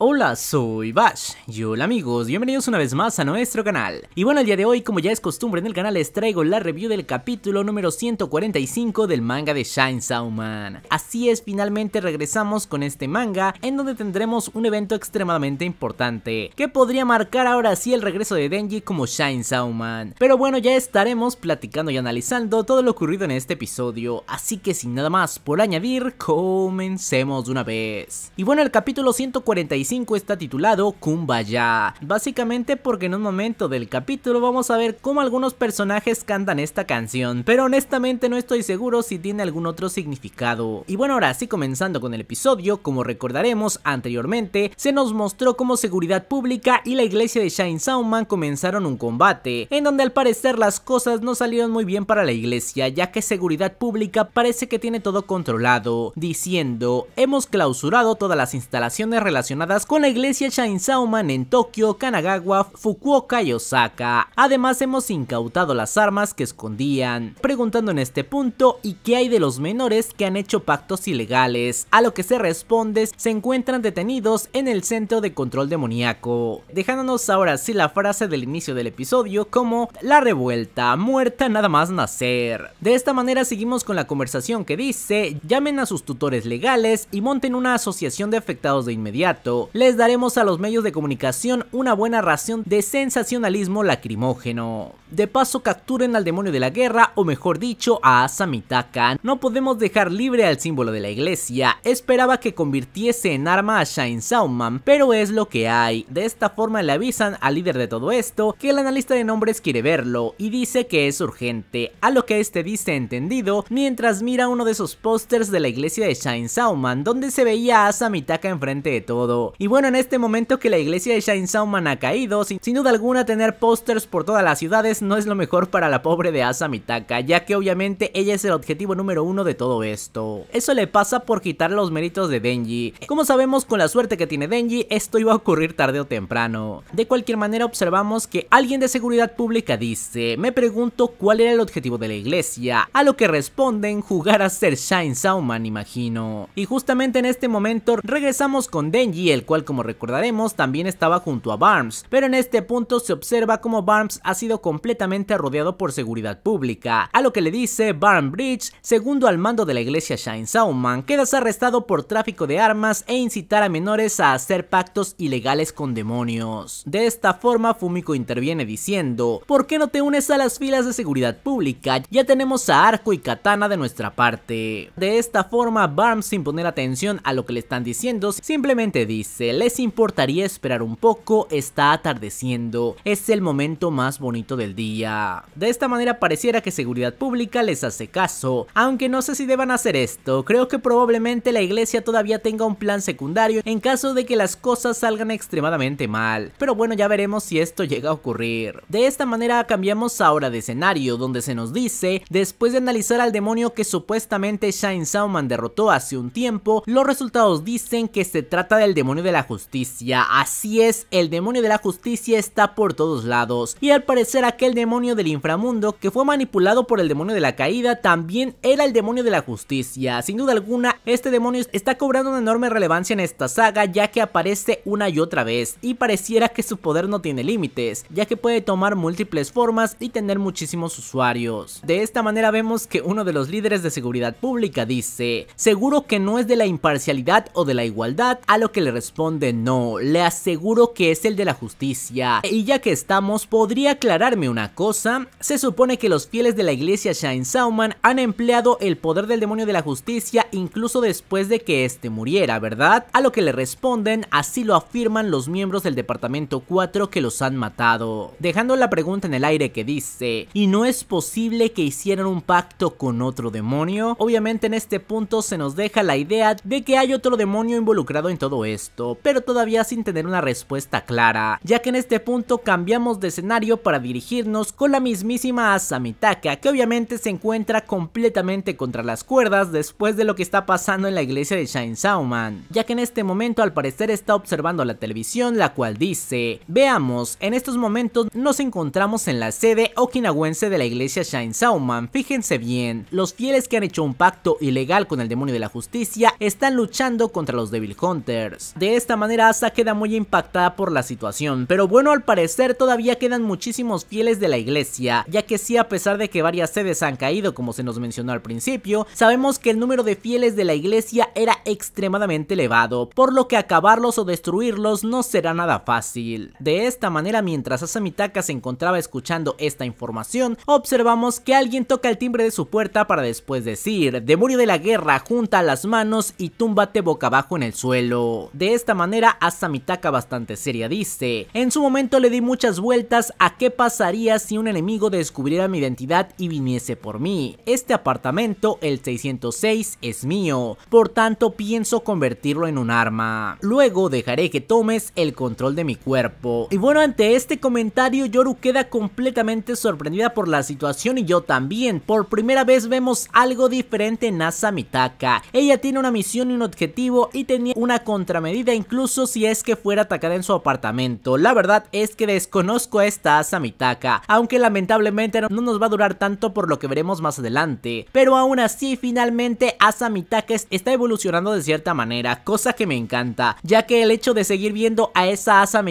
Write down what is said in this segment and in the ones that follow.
Oh Hola, soy Bash y hola amigos, bienvenidos una vez más a nuestro canal. Y bueno, el día de hoy, como ya es costumbre en el canal, les traigo la review del capítulo número 145 del manga de Shine sauman Así es, finalmente regresamos con este manga en donde tendremos un evento extremadamente importante que podría marcar ahora sí el regreso de Denji como Shine sauman Pero bueno, ya estaremos platicando y analizando todo lo ocurrido en este episodio, así que sin nada más por añadir, comencemos de una vez. Y bueno, el capítulo 145 está titulado Kumbaya, básicamente porque en un momento del capítulo vamos a ver cómo algunos personajes cantan esta canción, pero honestamente no estoy seguro si tiene algún otro significado. Y bueno, ahora sí comenzando con el episodio, como recordaremos anteriormente, se nos mostró cómo seguridad pública y la iglesia de Shine Soundman comenzaron un combate, en donde al parecer las cosas no salieron muy bien para la iglesia, ya que seguridad pública parece que tiene todo controlado, diciendo, hemos clausurado todas las instalaciones relacionadas con con la iglesia Shinsauman en Tokio, Kanagawa, Fukuoka y Osaka. Además hemos incautado las armas que escondían, preguntando en este punto y qué hay de los menores que han hecho pactos ilegales, a lo que se responde se encuentran detenidos en el centro de control demoníaco, dejándonos ahora sí la frase del inicio del episodio como la revuelta, muerta nada más nacer. De esta manera seguimos con la conversación que dice, llamen a sus tutores legales y monten una asociación de afectados de inmediato, les daremos a los medios de comunicación una buena ración de sensacionalismo lacrimógeno. De paso capturen al demonio de la guerra o mejor dicho a Asamitaka... No podemos dejar libre al símbolo de la iglesia, esperaba que convirtiese en arma a Shine Sauman, pero es lo que hay. De esta forma le avisan al líder de todo esto que el analista de nombres quiere verlo y dice que es urgente, a lo que este dice entendido mientras mira uno de esos pósters de la iglesia de Shine Sauman donde se veía a Asamitaka enfrente de todo. Y bueno en este momento que la iglesia de Shine Sauman ha caído, sin, sin duda alguna tener pósters por todas las ciudades no es lo mejor para la pobre de Asa Mitaka, ya que obviamente ella es el objetivo número uno de todo esto. Eso le pasa por quitar los méritos de Denji. Como sabemos, con la suerte que tiene Denji, esto iba a ocurrir tarde o temprano. De cualquier manera, observamos que alguien de seguridad pública dice, me pregunto cuál era el objetivo de la iglesia, a lo que responden jugar a ser Shine Sauman, imagino. Y justamente en este momento regresamos con Denji, el cual como recordaremos también estaba junto a Barnes, pero en este punto se observa como Barnes ha sido completamente completamente rodeado por seguridad pública, a lo que le dice Barnbridge, segundo al mando de la iglesia Shine Sauman, quedas arrestado por tráfico de armas e incitar a menores a hacer pactos ilegales con demonios. De esta forma, Fumiko interviene diciendo, ¿por qué no te unes a las filas de seguridad pública? Ya tenemos a Arco y Katana de nuestra parte. De esta forma, Barn, sin poner atención a lo que le están diciendo, simplemente dice, les importaría esperar un poco, está atardeciendo, es el momento más bonito del día. De esta manera pareciera que seguridad pública les hace caso, aunque no sé si deban hacer esto, creo que probablemente la iglesia todavía tenga un plan secundario en caso de que las cosas salgan extremadamente mal, pero bueno ya veremos si esto llega a ocurrir. De esta manera cambiamos ahora de escenario, donde se nos dice, después de analizar al demonio que supuestamente Shine Sauman derrotó hace un tiempo, los resultados dicen que se trata del demonio de la justicia, así es, el demonio de la justicia está por todos lados, y al parecer aquel el demonio del inframundo, que fue manipulado por el demonio de la caída, también era el demonio de la justicia. Sin duda alguna, este demonio está cobrando una enorme relevancia en esta saga, ya que aparece una y otra vez, y pareciera que su poder no tiene límites, ya que puede tomar múltiples formas y tener muchísimos usuarios. De esta manera vemos que uno de los líderes de seguridad pública dice, seguro que no es de la imparcialidad o de la igualdad, a lo que le responde no, le aseguro que es el de la justicia, y ya que estamos, podría aclararme un cosa, se supone que los fieles de la iglesia Shine Sauman han empleado el poder del demonio de la justicia incluso después de que éste muriera, ¿verdad? A lo que le responden, así lo afirman los miembros del departamento 4 que los han matado. Dejando la pregunta en el aire que dice, ¿y no es posible que hicieran un pacto con otro demonio? Obviamente en este punto se nos deja la idea de que hay otro demonio involucrado en todo esto, pero todavía sin tener una respuesta clara, ya que en este punto cambiamos de escenario para dirigir con la mismísima Asamitaka, que obviamente se encuentra completamente contra las cuerdas después de lo que está pasando en la iglesia de Shine Sauman, ya que en este momento al parecer está observando la televisión, la cual dice, veamos, en estos momentos nos encontramos en la sede okinawense de la iglesia Shine Sauman, fíjense bien, los fieles que han hecho un pacto ilegal con el demonio de la justicia están luchando contra los Devil Hunters. De esta manera Asa queda muy impactada por la situación, pero bueno al parecer todavía quedan muchísimos fieles de la iglesia, ya que si a pesar de que varias sedes han caído como se nos mencionó al principio, sabemos que el número de fieles de la iglesia era extremadamente elevado, por lo que acabarlos o destruirlos no será nada fácil. De esta manera, mientras Asamitaka se encontraba escuchando esta información, observamos que alguien toca el timbre de su puerta para después decir, demonio de la guerra, junta las manos y túmbate boca abajo en el suelo. De esta manera, Asamitaka bastante seria dice, en su momento le di muchas vueltas a qué pasaría si un enemigo descubriera mi identidad y viniese por mí? Este apartamento, el 606, es mío, por tanto pienso convertirlo en un arma. Luego dejaré que tomes el control de mi cuerpo. Y bueno, ante este comentario Yoru queda completamente sorprendida por la situación y yo también. Por primera vez vemos algo diferente en Asamitaka Ella tiene una misión y un objetivo y tenía una contramedida incluso si es que fuera atacada en su apartamento. La verdad es que desconozco a esta Asamitaka aunque lamentablemente no nos va a durar tanto por lo que veremos más adelante. Pero aún así, finalmente Asa Mitaka está evolucionando de cierta manera, cosa que me encanta, ya que el hecho de seguir viendo a esa Asa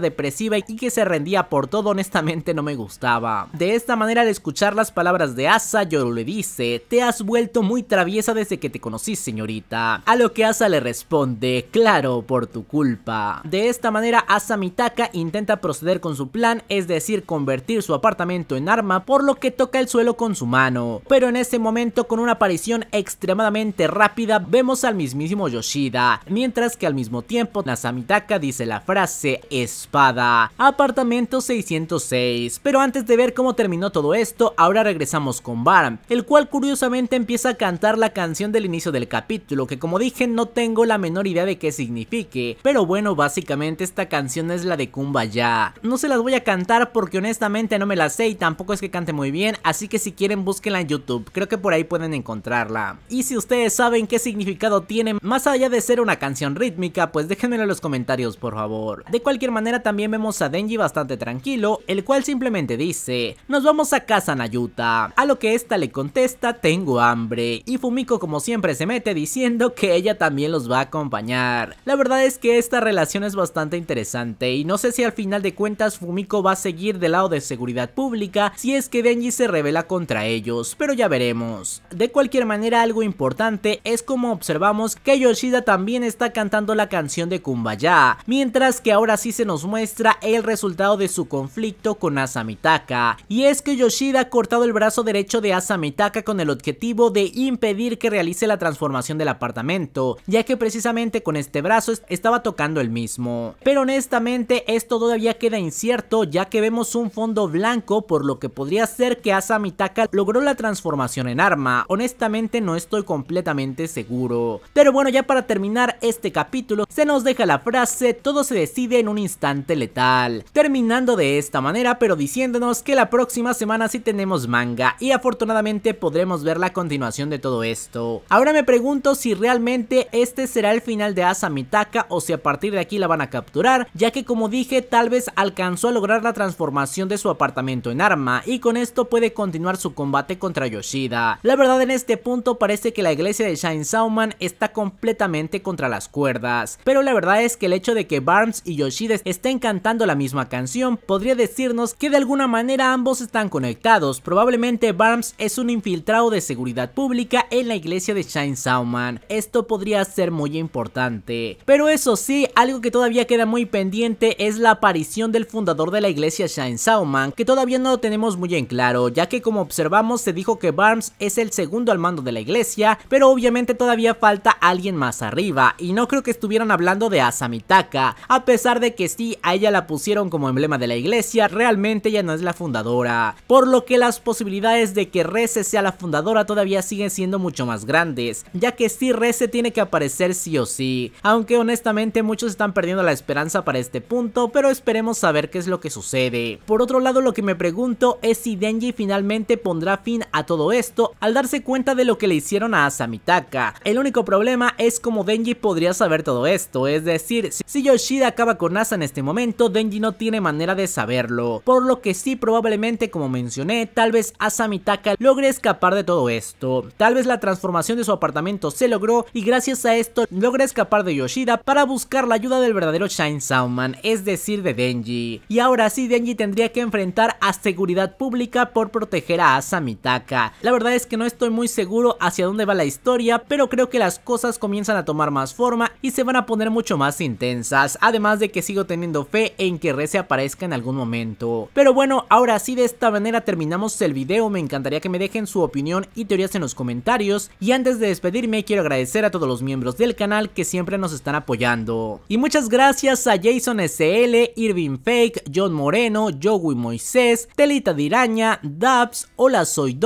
depresiva y que se rendía por todo honestamente no me gustaba. De esta manera al escuchar las palabras de Asa, yo le dice, te has vuelto muy traviesa desde que te conocí señorita. A lo que Asa le responde, claro, por tu culpa. De esta manera Asa Mitaka intenta proceder con su plan, es decir, convertir su apartamento en arma por lo que toca el suelo con su mano. Pero en ese momento con una aparición extremadamente rápida vemos al mismísimo Yoshida, mientras que al mismo tiempo Nasamitaka dice la frase espada, apartamento 606. Pero antes de ver cómo terminó todo esto, ahora regresamos con Baran el cual curiosamente empieza a cantar la canción del inicio del capítulo que como dije no tengo la menor idea de qué signifique, pero bueno básicamente esta canción es la de Kumbaya. No se las voy a cantar porque honestamente no me la sé y tampoco es que cante muy bien, así que si quieren búsquenla en YouTube, creo que por ahí pueden encontrarla. Y si ustedes saben qué significado tiene, más allá de ser una canción rítmica, pues déjenmelo en los comentarios por favor. De cualquier manera también vemos a Denji bastante tranquilo, el cual simplemente dice, nos vamos a casa Nayuta, a lo que esta le contesta tengo hambre, y Fumiko como siempre se mete diciendo que ella también los va a acompañar. La verdad es que esta relación es bastante interesante y no sé si al final de cuentas Fumiko va a seguir del lado de seguridad pública si es que Denji se revela contra ellos, pero ya veremos. De cualquier manera algo importante es como observamos que Yoshida también está cantando la canción de Kumbaya, mientras que ahora sí se nos muestra el resultado de su conflicto con Asamitaka, y es que Yoshida ha cortado el brazo derecho de Asamitaka con el objetivo de impedir que realice la transformación del apartamento, ya que precisamente con este brazo estaba tocando el mismo. Pero honestamente esto todavía queda incierto ya que vemos un fondo blanco por lo que podría ser que Asa Mitaka logró la transformación en arma, honestamente no estoy completamente seguro. Pero bueno ya para terminar este capítulo se nos deja la frase todo se decide en un instante letal, terminando de esta manera pero diciéndonos que la próxima semana si tenemos manga y afortunadamente podremos ver la continuación de todo esto. Ahora me pregunto si realmente este será el final de Asa Mitaka o si a partir de aquí la van a capturar, ya que como dije tal vez alcanzó a lograr la transformación de su apartamento en arma y con esto puede continuar su combate contra Yoshida. La verdad en este punto parece que la iglesia de Shine Sauman está completamente contra las cuerdas, pero la verdad es que el hecho de que Barnes y Yoshida estén cantando la misma canción podría decirnos que de alguna manera ambos están conectados, probablemente Barnes es un infiltrado de seguridad pública en la iglesia de Shine Sauman, esto podría ser muy importante. Pero eso sí, algo que todavía queda muy pendiente es la aparición del fundador de la iglesia Shine Sauman, que todavía no lo tenemos muy en claro, ya que como observamos se dijo que Barnes es el segundo al mando de la iglesia, pero obviamente todavía falta alguien más arriba, y no creo que estuvieran hablando de Asamitaka, a pesar de que sí, a ella la pusieron como emblema de la iglesia, realmente ella no es la fundadora, por lo que las posibilidades de que Reze sea la fundadora todavía siguen siendo mucho más grandes, ya que sí Reze tiene que aparecer sí o sí, aunque honestamente muchos están perdiendo la esperanza para este punto, pero esperemos saber qué es lo que sucede. Por otro lado lo que me pregunto es si Denji finalmente pondrá fin a todo esto al darse cuenta de lo que le hicieron a Asamitaka. El único problema es como Denji podría saber todo esto, es decir, si Yoshida acaba con Asa en este momento, Denji no tiene manera de saberlo, por lo que sí probablemente como mencioné, tal vez Asamitaka logre escapar de todo esto. Tal vez la transformación de su apartamento se logró y gracias a esto logre escapar de Yoshida para buscar la ayuda del verdadero Shine Soundman, es decir de Denji. Y ahora sí Denji tendría que enfrentar a seguridad pública por proteger a Samitaka. La verdad es que no estoy muy seguro hacia dónde va la historia, pero creo que las cosas comienzan a tomar más forma y se van a poner mucho más intensas, además de que sigo teniendo fe en que Re aparezca en algún momento. Pero bueno, ahora sí de esta manera terminamos el video, me encantaría que me dejen su opinión y teorías en los comentarios, y antes de despedirme quiero agradecer a todos los miembros del canal que siempre nos están apoyando. Y muchas gracias a Jason SL, Irving Fake, John Moreno, Joe y Moisés, Telita Diraña, Dabs, Hola Soy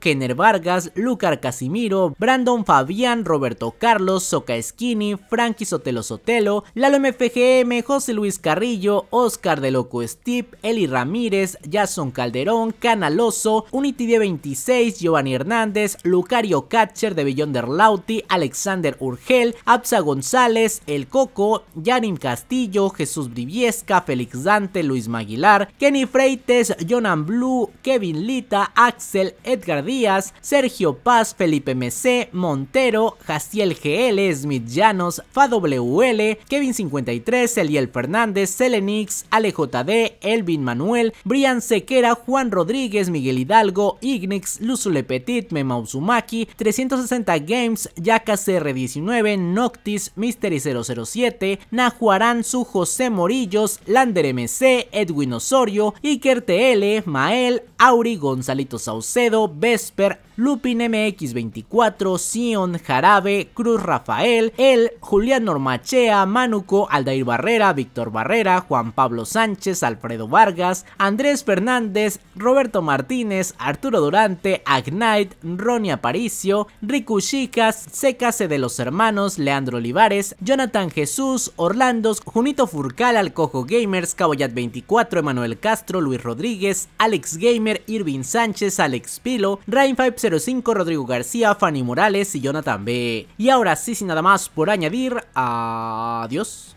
Kenner Vargas, Lucar Casimiro, Brandon Fabián, Roberto Carlos, Soca Skinny, Frankie Sotelo Sotelo, Lalo MFGM, José Luis Carrillo, Oscar de Loco Steve, Eli Ramírez, Jason Calderón, Canaloso, Unity de 26, Giovanni Hernández, Lucario Catcher de Billonderlauti, Lauti, Alexander Urgel, Absa González, El Coco, Yanim Castillo, Jesús Briviesca, Félix Dante, Luis Maguilar, Kenny Freites, Jonan Blue, Kevin Lita, Axel, Edgar Díaz, Sergio Paz, Felipe MC, Montero, Jaciel GL, Smith Llanos, FAWL, Kevin53, Eliel Fernández, Selenix, AleJD, Elvin Manuel, Brian Sequera, Juan Rodríguez, Miguel Hidalgo, Ignix, Luzule Petit, Memauzumaki, 360 Games, cr 19 Noctis, Mystery007, Najuaranzu, José Morillos, Lander MC, Edwin Osorio, Iker TL, Mael, Auri, Gonzalito Saucedo, Vesper, Lupin MX24, Sion, Jarabe, Cruz Rafael, El, Julián Normachea, Manuco, Aldair Barrera, Víctor Barrera, Juan Pablo Sánchez, Alfredo Vargas, Andrés Fernández, Roberto Martínez, Arturo Durante, Agnight, Ronnie Aparicio, Riku Chicas, Secase de los Hermanos, Leandro Olivares, Jonathan Jesús, Orlandos, Junito Furcal, Alcojo Gamers, caballat 24 Emanuel Castro, Luis Rodríguez, Alex Gamer, Irving Sánchez, Alex Pilo, Rain505, Rodrigo García, Fanny Morales y Jonathan B. Y ahora sí, sin nada más por añadir, adiós.